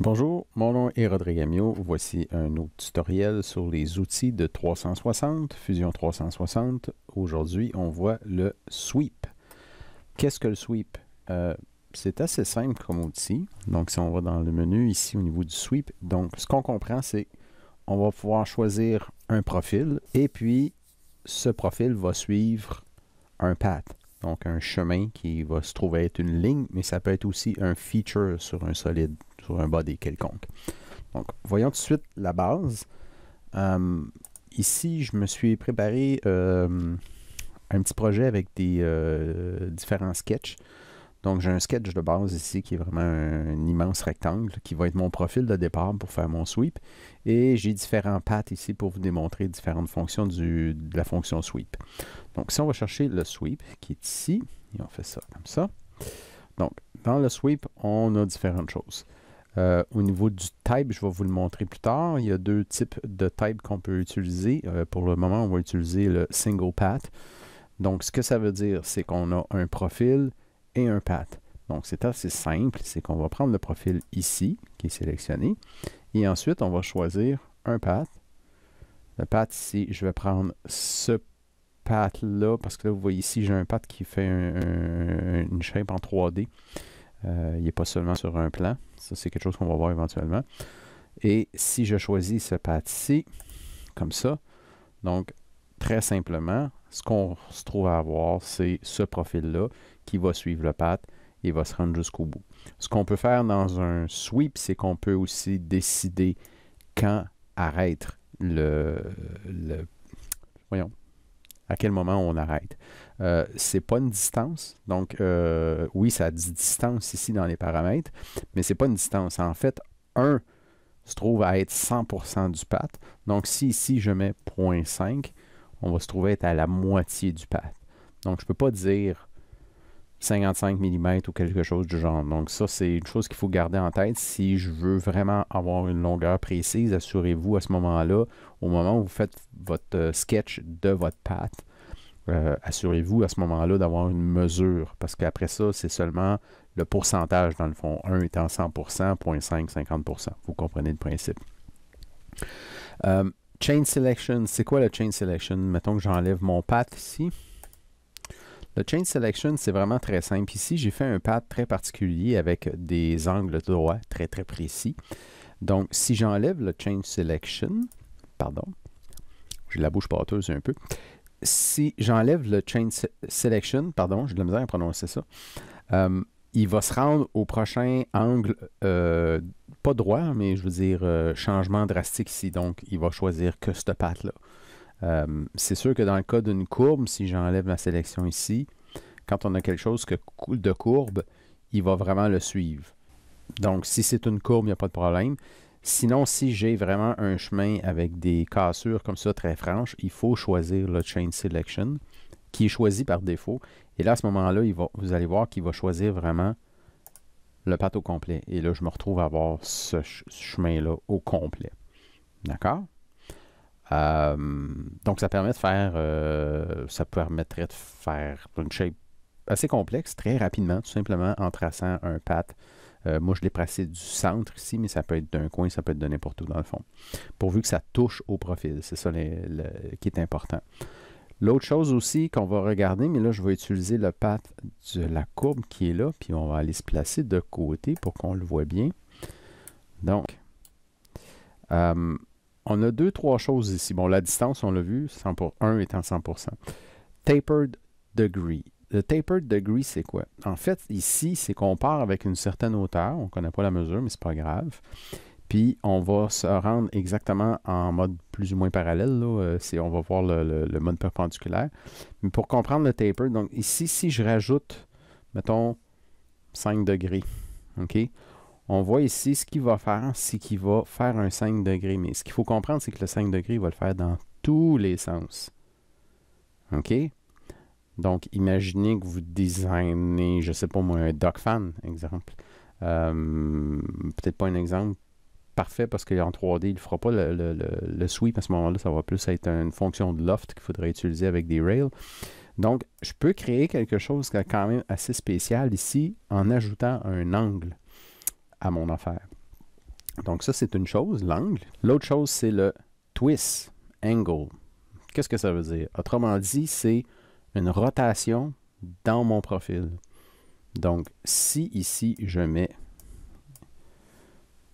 Bonjour, mon nom est Rodrigue Amio. Voici un autre tutoriel sur les outils de 360, Fusion 360. Aujourd'hui, on voit le sweep. Qu'est-ce que le sweep? Euh, c'est assez simple comme outil. Donc, si on va dans le menu ici au niveau du sweep, donc ce qu'on comprend, c'est on va pouvoir choisir un profil et puis ce profil va suivre un path donc un chemin qui va se trouver être une ligne, mais ça peut être aussi un feature sur un solide sur un body quelconque. Donc, voyons tout de suite la base. Euh, ici, je me suis préparé euh, un petit projet avec des euh, différents sketchs. Donc, j'ai un sketch de base ici qui est vraiment un, immense rectangle qui va être mon profil de départ pour faire mon sweep. Et j'ai différents pattes ici pour vous démontrer différentes fonctions de la fonction sweep. Donc, si on va chercher le sweep qui est ici, et on fait ça comme ça. Donc, dans le sweep, on a différentes choses. Euh, au niveau du type, je vais vous le montrer plus tard. Il y a deux types de type qu'on peut utiliser. Euh, pour le moment, on va utiliser le single path. Donc, ce que ça veut dire, c'est qu'on a un profil et un path. Donc, c'est assez simple. C'est qu'on va prendre le profil ici, qui est sélectionné, et ensuite, on va choisir un path. Le path ici, je vais prendre ce path-là, parce que là, vous voyez ici, j'ai un path qui fait une shape en 3D. Euh, il n'est pas seulement sur un plan. Ça, c'est quelque chose qu'on va voir éventuellement. Et si je choisis ce path-ci, comme ça, donc très simplement, ce qu'on se trouve à avoir, c'est ce profil-là qui va suivre le path et va se rendre jusqu'au bout. Ce qu'on peut faire dans un sweep, c'est qu'on peut aussi décider quand arrêter le voyons, à quel moment on arrête. Euh, c'est pas une distance. Donc, euh, oui, ça dit distance ici dans les paramètres, mais c'est pas une distance. En fait, 1 se trouve à être 100% du path. Donc, si ici je mets 0.5, on va se trouver être à la moitié du path. Donc, je peux pas dire 55 mm ou quelque chose du genre. Donc, ça, c'est une chose qu'il faut garder en tête. Si je veux vraiment avoir une longueur précise, assurez-vous à ce moment-là, au moment où vous faites votre euh, sketch de votre patte euh, assurez-vous à ce moment-là d'avoir une mesure, parce qu'après ça, c'est seulement le pourcentage, dans le fond. 1 étant 100 0.5, 50 Vous comprenez le principe. Euh, chain selection, c'est quoi le chain selection? Mettons que j'enlève mon path ici. Le chain selection, c'est vraiment très simple. Ici, j'ai fait un path très particulier avec des angles droits très, très précis. Donc, si j'enlève le chain selection, pardon. J'ai la bouche pâteuse un peu. Si j'enlève le chain selection, pardon, j'ai de la misère à prononcer ça, euh, il va se rendre au prochain angle, euh, pas droit, mais je veux dire euh, changement drastique ici. Donc, il va choisir que cette patte-là. c'est sûr que dans le cas d'une courbe, si j'enlève ma sélection ici, quand on a quelque chose que, de courbe, il va vraiment le suivre. Donc, si c'est une courbe, il n'y a pas de problème. Sinon, si j'ai vraiment un chemin avec des cassures comme ça très franches, il faut choisir le Chain Selection qui est choisi par défaut. Et là, à ce moment-là, vous allez voir qu'il va choisir vraiment le pâte au complet. Et là, je me retrouve à avoir ce, chemin-là au complet. D'accord? Euh, donc, ça permet de faire... Euh, ça permettrait de faire une shape assez complexe très rapidement, tout simplement en traçant un pat euh, moi, je l'ai placé du centre ici, mais ça peut être d'un coin, ça peut être de n'importe où dans le fond. Pourvu que ça touche au profil, c'est ça qui est important. L'autre chose aussi qu'on va regarder, mais là, je vais utiliser le path de la courbe qui est là, puis on va aller se placer de côté pour qu'on le voit bien. Donc, euh, on a deux, trois choses ici. Bon, la distance, on l'a vu, 100 pour 1 étant 100%. Tapered degree le tapered degree, c'est quoi? En fait, ici, c'est qu'on part avec une certaine hauteur. On ne connaît pas la mesure, mais ce n'est pas grave. Puis, on va se rendre exactement en mode plus ou moins parallèle. Là. Euh, on va voir le, mode perpendiculaire. Mais pour comprendre le taper, donc ici, si je rajoute, mettons, 5 degrés, OK? On voit ici, ce qu'il va faire, c'est qu'il va faire un 5 degrés. Mais ce qu'il faut comprendre, c'est que le 5 degrés, il va le faire dans tous les sens. OK? Donc, imaginez que vous designez, je ne sais pas moi, un doc fan, exemple. Euh, peut-être pas un exemple parfait parce en 3D, il ne fera pas le, le, sweep à ce moment-là. Ça va plus être une fonction de loft qu'il faudrait utiliser avec des rails. Donc, je peux créer quelque chose qui est quand même assez spécial ici en ajoutant un angle à mon affaire. Donc, ça, c'est une chose, l'angle. L'autre chose, c'est le twist, angle. Qu'est-ce que ça veut dire? Autrement dit, c'est une rotation dans mon profil. Donc, si ici, je mets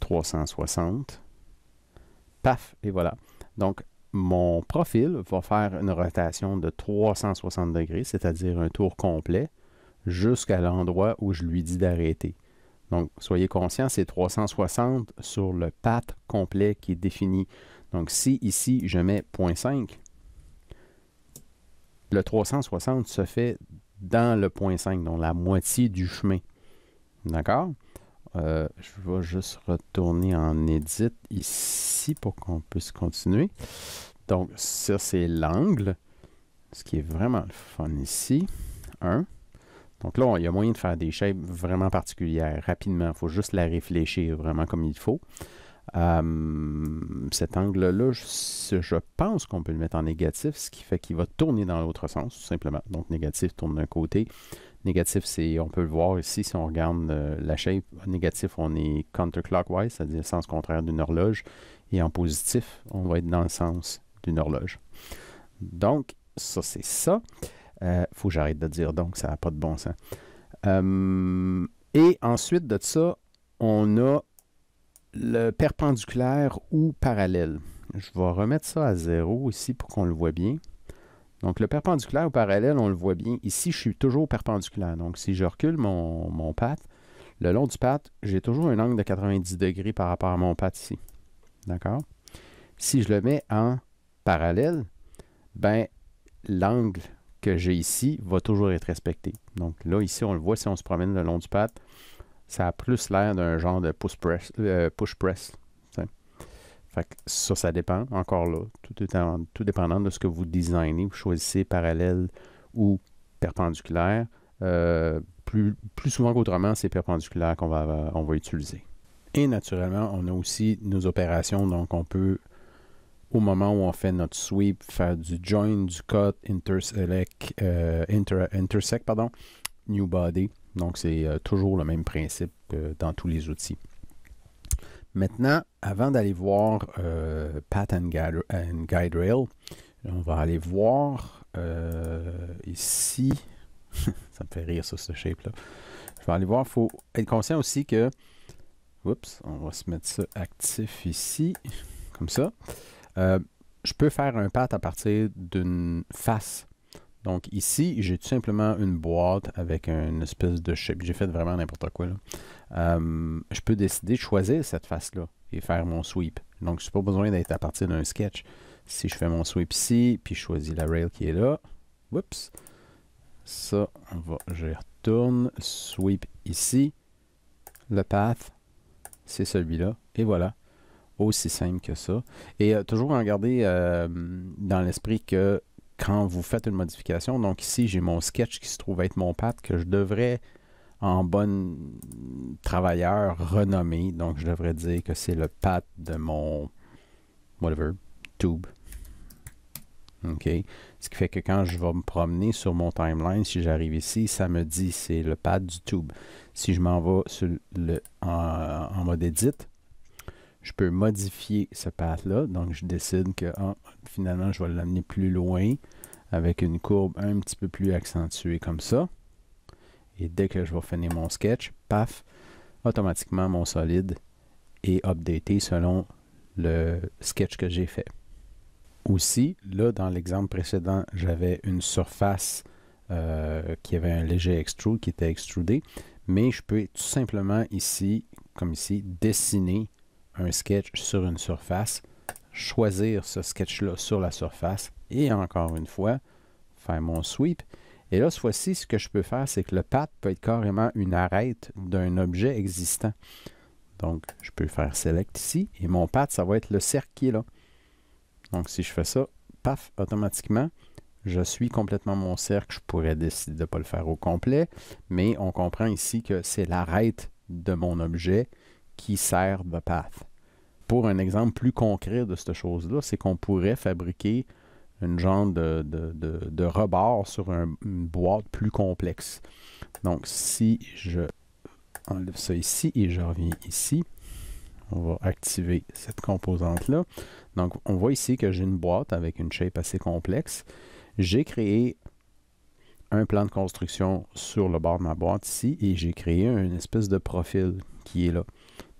360, paf, et voilà. Donc, mon profil va faire une rotation de 360 degrés, c'est-à-dire un tour complet, jusqu'à l'endroit où je lui dis d'arrêter. Donc, soyez conscient, c'est 360 sur le path complet qui est défini. Donc, si ici, je mets 0.5, le 360 se fait dans le point 5, donc la moitié du chemin. D'accord? Euh, je vais juste retourner en edit ici pour qu'on puisse continuer. Donc, ça, c'est l'angle. Ce qui est vraiment le fun ici. 1. Donc là, il y a moyen de faire des shapes vraiment particulières rapidement. Il faut juste la réfléchir vraiment comme il faut. Euh, cet angle-là, je, pense qu'on peut le mettre en négatif, ce qui fait qu'il va tourner dans l'autre sens, tout simplement. Donc, négatif tourne d'un côté. Négatif, c'est, on peut le voir ici, si on regarde euh, la shape, négatif, on est counterclockwise, c'est-à-dire le sens contraire d'une horloge. Et en positif, on va être dans le sens d'une horloge. Donc, ça, c'est ça. Euh, faut que j'arrête de dire donc, ça n'a pas de bon sens. et ensuite de ça, on a le perpendiculaire ou parallèle. Je vais remettre ça à zéro ici pour qu'on le voit bien. Donc, le perpendiculaire ou parallèle, on le voit bien. Ici, je suis toujours perpendiculaire. Donc, si je recule mon, mon patte, le long du patte, j'ai toujours un angle de 90 degrés par rapport à mon patte ici. D'accord? Si je le mets en parallèle, ben l'angle que j'ai ici va toujours être respecté. Donc là, ici, on le voit, si on se promène le long du patte, ça a plus l'air d'un genre de push press. Euh, push press fait que ça, ça dépend. Encore là, tout, tout dépendant de ce que vous designez, vous choisissez parallèle ou perpendiculaire. Euh, plus, plus souvent qu'autrement, c'est perpendiculaire qu'on va, on va utiliser. Et naturellement, on a aussi nos opérations. Donc, on peut, au moment où on fait notre sweep, faire du join, du cut, euh, intersect, pardon, new body. Donc, c'est euh, toujours le même principe dans tous les outils. Maintenant, avant d'aller voir euh, Path and Guide, Rail, on va aller voir euh, ici. ça me fait rire, ça, ce shape-là. Je vais aller voir. Il faut être conscient aussi que. Oups, on va se mettre ça actif ici, comme ça. Euh, je peux faire un path à partir d'une face donc ici, j'ai tout simplement une boîte avec une espèce de shape. J'ai fait vraiment n'importe quoi. Euh, je peux décider de choisir cette face-là et faire mon sweep. Donc, je n'ai pas besoin d'être à partir d'un sketch. Si je fais mon sweep ici, puis je choisis la rail qui est là, oups, ça, va, je retourne, sweep ici, le path, c'est celui-là, et voilà. Aussi simple que ça. Et euh, toujours en garder euh, dans l'esprit que quand vous faites une modification. Donc ici, j'ai mon sketch qui se trouve être mon pad, que je devrais, en bonne travailleur, renommer. Donc je devrais dire que c'est le pat de mon whatever, tube. OK. Ce qui fait que quand je vais me promener sur mon timeline, si j'arrive ici, ça me dit c'est le pad du tube. Si je m'en vais en, en, mode edit, je peux modifier ce path-là. Donc, je décide que ah, finalement, je vais l'amener plus loin avec une courbe un petit peu plus accentuée comme ça. Et dès que je vais finir mon sketch, paf, automatiquement mon solide est updaté selon le sketch que j'ai fait. Aussi, là, dans l'exemple précédent, j'avais une surface euh, qui avait un léger extrude qui était extrudé, mais je peux tout simplement ici, comme ici, dessiner un sketch sur une surface, choisir ce sketch-là sur la surface et encore une fois, faire mon sweep. Et là, cette fois-ci, ce que je peux faire, c'est que le pad peut être carrément une arête d'un objet existant. Donc, je peux faire Select ici et mon pad, ça va être le cercle qui est là. Donc, si je fais ça, paf, automatiquement, je suis complètement mon cercle. Je pourrais décider de ne pas le faire au complet, mais on comprend ici que c'est l'arête de mon objet qui sert de Path. Pour un exemple plus concret de cette chose-là, c'est qu'on pourrait fabriquer une genre de, rebord sur une boîte plus complexe. Donc, si je enlève ça ici et je reviens ici, on va activer cette composante-là. Donc, on voit ici que j'ai une boîte avec une shape assez complexe. J'ai créé un plan de construction sur le bord de ma boîte ici et j'ai créé une espèce de profil qui est là.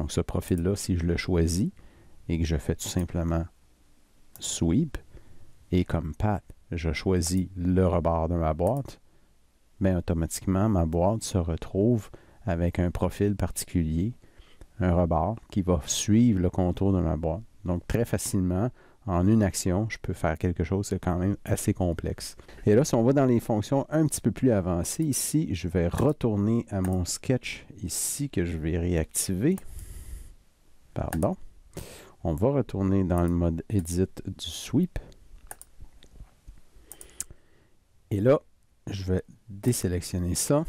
Donc ce profil-là, si je le choisis et que je fais tout simplement sweep, et comme pat, je choisis le rebord de ma boîte, mais ben, automatiquement, ma boîte se retrouve avec un profil particulier, un rebord qui va suivre le contour de ma boîte. Donc très facilement, en une action, je peux faire quelque chose qui est quand même assez complexe. Et là, si on va dans les fonctions un petit peu plus avancées, ici, je vais retourner à mon sketch ici que je vais réactiver. Pardon. On va retourner dans le mode Edit du sweep. Et là, je vais désélectionner ça.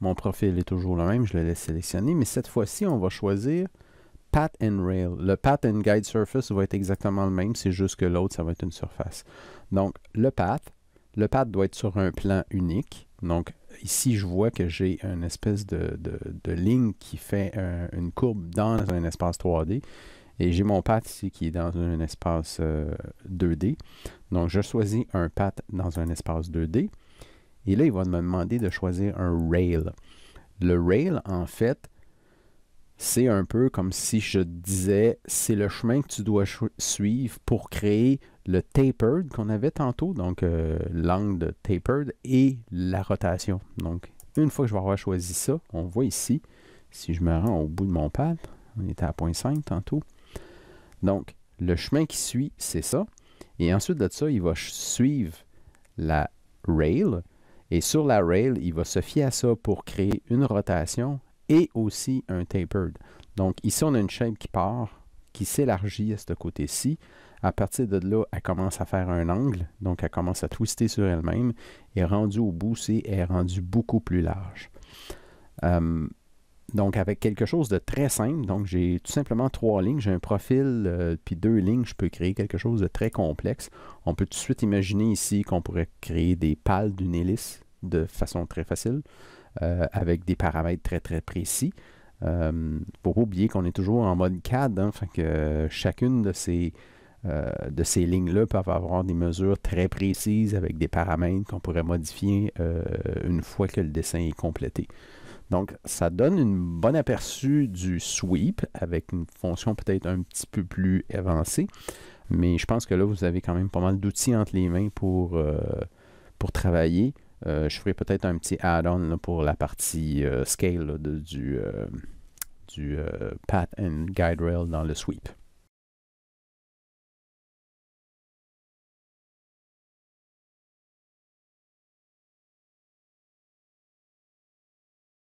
Mon profil est toujours le même, je le laisse sélectionner, mais cette fois-ci, on va choisir Path and Rail. Le Path and Guide Surface va être exactement le même, c'est juste que l'autre, ça va être une surface. Donc, le Path, le Path doit être sur un plan unique. Donc, ici, je vois que j'ai une espèce de, ligne qui fait une courbe dans un espace 3D. Et j'ai mon path ici qui est dans un espace 2D. Euh, Donc, je choisis un path dans un espace 2D. Et là, il va me demander de choisir un rail. Le rail, en fait, c'est un peu comme si je disais, c'est le chemin que tu dois suivre pour créer le tapered qu'on avait tantôt, donc euh, l'angle de tapered et la rotation. Donc, une fois que je vais avoir choisi ça, on voit ici, si je me rends au bout de mon pad, on était à 0.5 tantôt. Donc, le chemin qui suit, c'est ça. Et ensuite de ça, il va suivre la rail. Et sur la rail, il va se fier à ça pour créer une rotation et aussi un tapered. Donc ici, on a une chaîne qui part, qui s'élargit à ce côté-ci. À partir de là, elle commence à faire un angle, donc elle commence à twister sur elle-même, et rendue au bout, c'est rendue beaucoup plus large. Hum, donc, avec quelque chose de très simple, donc j'ai tout simplement trois lignes, j'ai un profil, euh, puis deux lignes, je peux créer quelque chose de très complexe. On peut tout de suite imaginer ici qu'on pourrait créer des pales d'une hélice de façon très facile, euh, avec des paramètres très très précis. Hum, Pour oublier qu'on est toujours en mode CAD, hein, que euh, chacune de ces euh, de ces lignes-là peuvent avoir des mesures très précises avec des paramètres qu'on pourrait modifier euh, une fois que le dessin est complété. Donc, ça donne une bonne aperçu du sweep avec une fonction peut-être un petit peu plus avancée, mais je pense que là, vous avez quand même pas mal d'outils entre les mains pour, euh, pour travailler. je ferai peut-être un petit add-on pour la partie scale du, du path and guide rail dans le sweep.